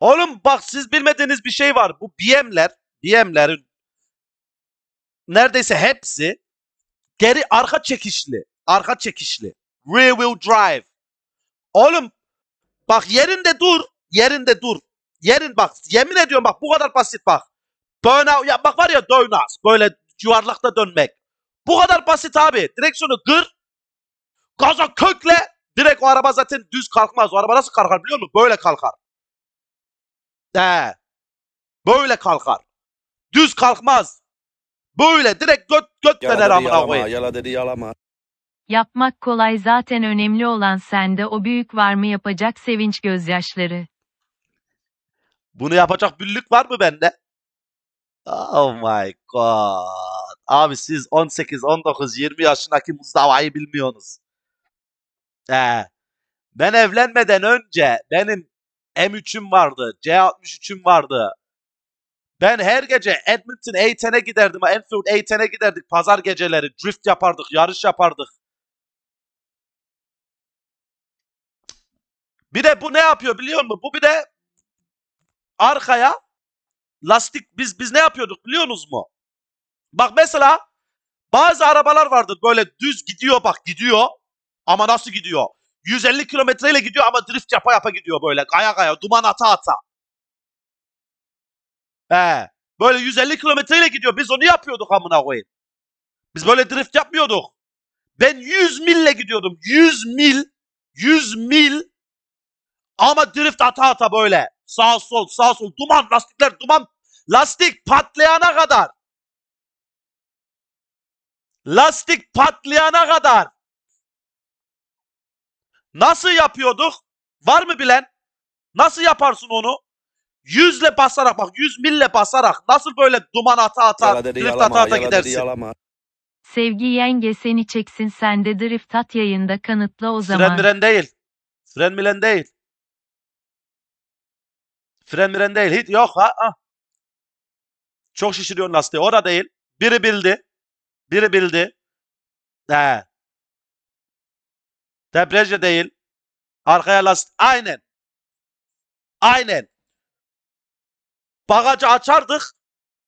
Oğlum bak siz bilmediğiniz bir şey var. Bu BM'ler, BM'lerin neredeyse hepsi geri arka çekişli. Arka çekişli. Rear wheel drive. Oğlum bak yerinde dur. Yerinde dur. Yerin bak yemin ediyorum bak bu kadar basit bak. Burnout ya bak var ya donuts böyle yuvarlakta dönmek. Bu kadar basit abi. Direksiyonu gır. Gaza kökle. Direkt o araba zaten düz kalkmaz. O araba nasıl kalkar biliyor musun? Böyle kalkar. He. Böyle kalkar. Düz kalkmaz. Böyle direkt göt göt dener amına koyayım. Yala dedi yalama. Yapmak kolay zaten önemli olan sende o büyük var mı yapacak sevinç gözyaşları. Bunu yapacak büllük var mı bende? Oh my god. Abi siz 18, 19, 20 yaşındaki muzdavayı bilmiyorsunuz. Ee, ben evlenmeden önce benim M3'üm vardı. C63'üm vardı. Ben her gece Edmonton A10'e giderdim. Enfield A10'e giderdik. Pazar geceleri drift yapardık. Yarış yapardık. Bir de bu ne yapıyor biliyor musun? Bu bir de arkaya lastik biz biz ne yapıyorduk biliyorsunuz mu? Bak mesela bazı arabalar vardır böyle düz gidiyor bak gidiyor ama nasıl gidiyor? 150 kilometreyle gidiyor ama drift yapa yapa gidiyor böyle. Kaya kaya duman ata ata. He. Böyle 150 kilometreyle gidiyor. Biz onu yapıyorduk amına koyayım. Biz böyle drift yapmıyorduk. Ben 100 mille gidiyordum. 100 mil. 100 mil. Ama drift ata ata böyle. Sağ sol sağ sol. Duman lastikler duman. Lastik patlayana kadar. Lastik patlayana kadar. Nasıl yapıyorduk? Var mı bilen? Nasıl yaparsın onu? Yüzle basarak bak yüz mille basarak nasıl böyle duman ata ata drift ata ata gidersin. Sevgi yenge seni çeksin sen de drift at yayında kanıtla o zaman. Fren miren değil. Fren miren değil. Fren miren değil. Hiç yok ha. ha. Çok şişiriyorsun lastiği. Orada değil. Biri bildi. Biri bildi. He. Depreje değil. Arkaya lastik. Aynen. Aynen. Bagajı açardık.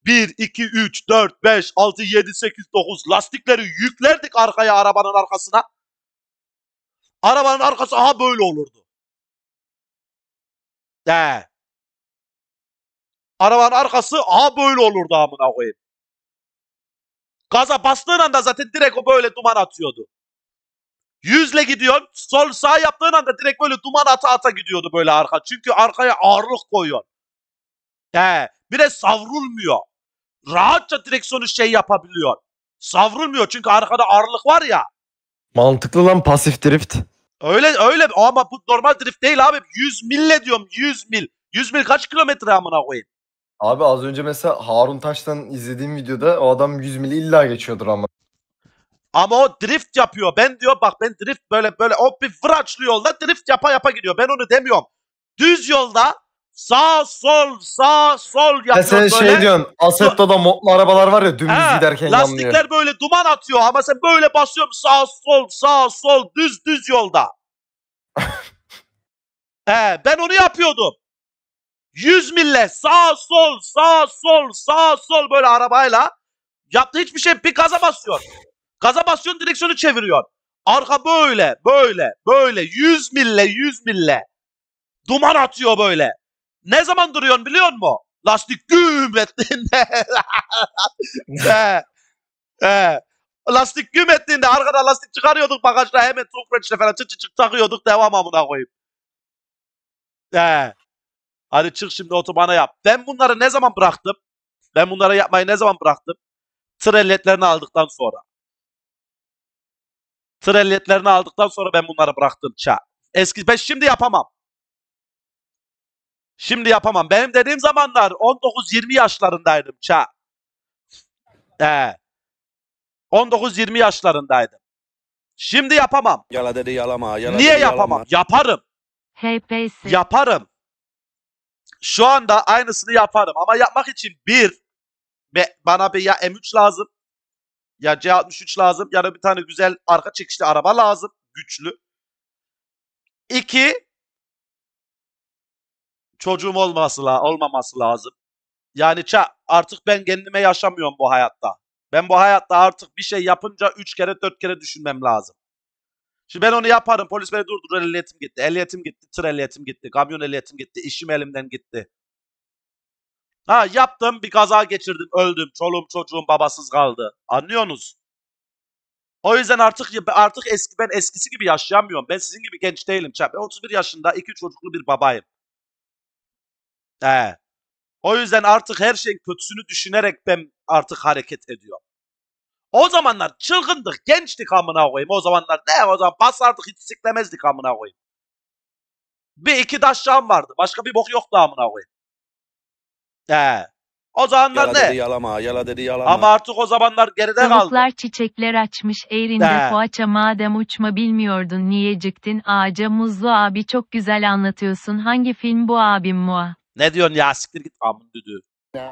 1, 2, 3, 4, 5, 6, 7, 8, 9 lastikleri yüklerdik arkaya arabanın arkasına. Arabanın arkası aha böyle olurdu. De. Arabanın arkası aha böyle olurdu amına koyayım. Gaza bastığın anda zaten direkt o böyle duman atıyordu. Yüzle gidiyorsun. Sol sağ yaptığın anda direkt böyle duman ata ata gidiyordu böyle arka. Çünkü arkaya ağırlık koyuyor. He, bir de savrulmuyor. Rahatça direksiyonu şey yapabiliyor. Savrulmuyor çünkü arkada ağırlık var ya. Mantıklı lan pasif drift. Öyle öyle ama bu normal drift değil abi. 100 mille diyorum 100 mil. 100 mil kaç kilometre amına koyayım? Abi az önce mesela Harun Taş'tan izlediğim videoda o adam 100 mili illa geçiyordur ama. Ama o drift yapıyor. Ben diyor bak ben drift böyle böyle o bir vıraçlı yolda drift yapa yapa gidiyor. Ben onu demiyorum. Düz yolda sağ sol sağ sol yapıyor Ya sen şey böyle. şey diyorsun da modlu arabalar var ya dümdüz He, giderken yanmıyor. lastikler böyle duman atıyor ama sen böyle basıyorsun sağ sol sağ sol düz düz yolda. He, ben onu yapıyordum. 100 mille sağ sol sağ sol sağ sol böyle arabayla yaptı hiçbir şey bir kaza basıyor. Gaza basıyorsun direksiyonu çeviriyor. Arka böyle böyle böyle 100 mille 100 mille. Duman atıyor böyle. Ne zaman duruyorsun biliyor musun? Lastik güm ettiğinde. he, he. Lastik güm ettiğinde arkadan lastik çıkarıyorduk bagajda hemen tokreçle falan çık çık çık takıyorduk devam amına koyayım. He. Hadi çık şimdi otobana yap. Ben bunları ne zaman bıraktım? Ben bunları yapmayı ne zaman bıraktım? Tır aldıktan sonra. Tır ehliyetlerini aldıktan sonra ben bunları bıraktım. Ça. Eski ben şimdi yapamam. Şimdi yapamam. Benim dediğim zamanlar 19-20 yaşlarındaydım ça. Ee, 19-20 yaşlarındaydım. Şimdi yapamam. Yala dedi yalama. Yala Niye dedi, yapamam? Yalama. Yaparım. Hey, basic. yaparım. Şu anda aynısını yaparım ama yapmak için bir bana bir ya M3 lazım ya C63 lazım ya da bir tane güzel arka çekişli araba lazım. Güçlü. İki, çocuğum olması la olmaması lazım. Yani ça artık ben kendime yaşamıyorum bu hayatta. Ben bu hayatta artık bir şey yapınca 3 kere 4 kere düşünmem lazım. Şimdi ben onu yaparım. Polis beni durdurur. Ehliyetim gitti. Ehliyetim gitti. Tır ehliyetim gitti. Kamyon ehliyetim gitti. işim elimden gitti. Ha yaptım bir kaza geçirdim öldüm. Çoluğum çocuğum babasız kaldı. Anlıyorsunuz? O yüzden artık artık eski ben eskisi gibi yaşayamıyorum. Ben sizin gibi genç değilim. Ben 31 yaşında iki çocuklu bir babayım. He. O yüzden artık her şeyin kötüsünü düşünerek ben artık hareket ediyorum. O zamanlar çılgındık, gençtik amına koyayım. O zamanlar ne o zaman basardık hiç siklemezdik amına koyayım. Bir iki daşşağım vardı. Başka bir bok yoktu amına koyayım. He. O zamanlar yala ne? Dedi, yalama, yala dedi yalama. Ama artık o zamanlar geride kaldı. Tavuklar çiçekler açmış eğrinde poğaça madem uçma bilmiyordun niye çıktın? ağaca muzlu abi çok güzel anlatıyorsun hangi film bu abim mua? Ne diyorsun ya siktir git amın düdüğü.